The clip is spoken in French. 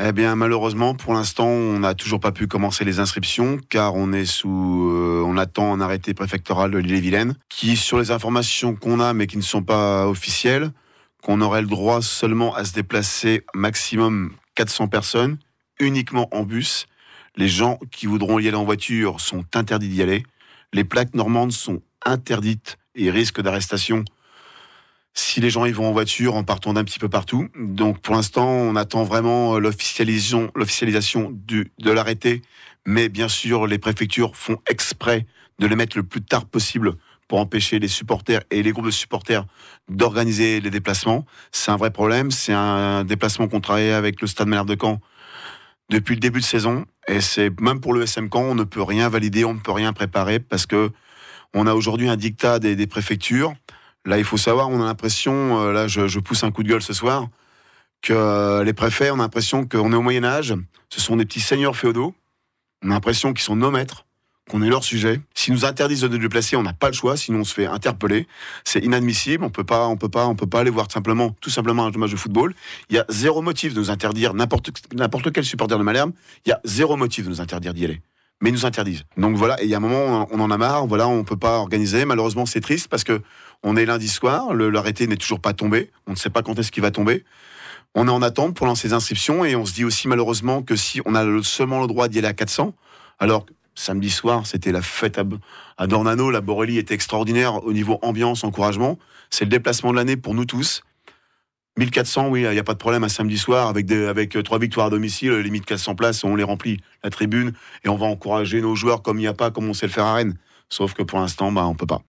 Eh bien, malheureusement, pour l'instant, on n'a toujours pas pu commencer les inscriptions car on est sous, euh, on attend un arrêté préfectoral de l'île-et-Vilaine qui, sur les informations qu'on a mais qui ne sont pas officielles, qu'on aurait le droit seulement à se déplacer maximum 400 personnes, uniquement en bus. Les gens qui voudront y aller en voiture sont interdits d'y aller. Les plaques normandes sont interdites et risquent d'arrestation si les gens y vont en voiture en partant d'un petit peu partout. Donc pour l'instant, on attend vraiment euh, l'officialisation, de l'arrêté, mais bien sûr, les préfectures font exprès de les mettre le plus tard possible pour empêcher les supporters et les groupes de supporters d'organiser les déplacements. C'est un vrai problème, c'est un déplacement qu'on travaille avec le Stade Malherbe de Caen depuis le début de saison, et c'est même pour le SM Caen, on ne peut rien valider, on ne peut rien préparer, parce que on a aujourd'hui un dictat des préfectures, Là, il faut savoir, on a l'impression, euh, là, je, pousse un coup de gueule ce soir, que euh, les préfets, on a l'impression qu'on est au Moyen Âge, ce sont des petits seigneurs féodaux, on a l'impression qu'ils sont nos maîtres, qu'on est leur sujet. S'ils nous interdisent de nous déplacer, on n'a pas le choix, sinon on se fait interpeller. C'est inadmissible, on peut pas, on peut pas, on peut pas aller voir simplement, tout simplement un match de football. Il y a zéro motif de nous interdire, n'importe, quel supporter de Malherbe, il y a zéro motif de nous interdire d'y aller. Mais ils nous interdisent. Donc voilà, il y a un moment, on en a marre, voilà, on peut pas organiser. Malheureusement, c'est triste parce que on est lundi soir, l'arrêté n'est toujours pas tombé, on ne sait pas quand est-ce qu'il va tomber. On est en attente pour lancer les inscriptions et on se dit aussi malheureusement que si on a seulement le droit d'y aller à 400, alors samedi soir, c'était la fête à, Dornano, la Borelli était extraordinaire au niveau ambiance, encouragement. C'est le déplacement de l'année pour nous tous. 1400, oui, il n'y a pas de problème à samedi soir avec, des, avec euh, trois victoires à domicile, limite 400 places, on les remplit, la tribune, et on va encourager nos joueurs comme il n'y a pas, comme on sait le faire à Rennes. Sauf que pour l'instant, bah, on peut pas.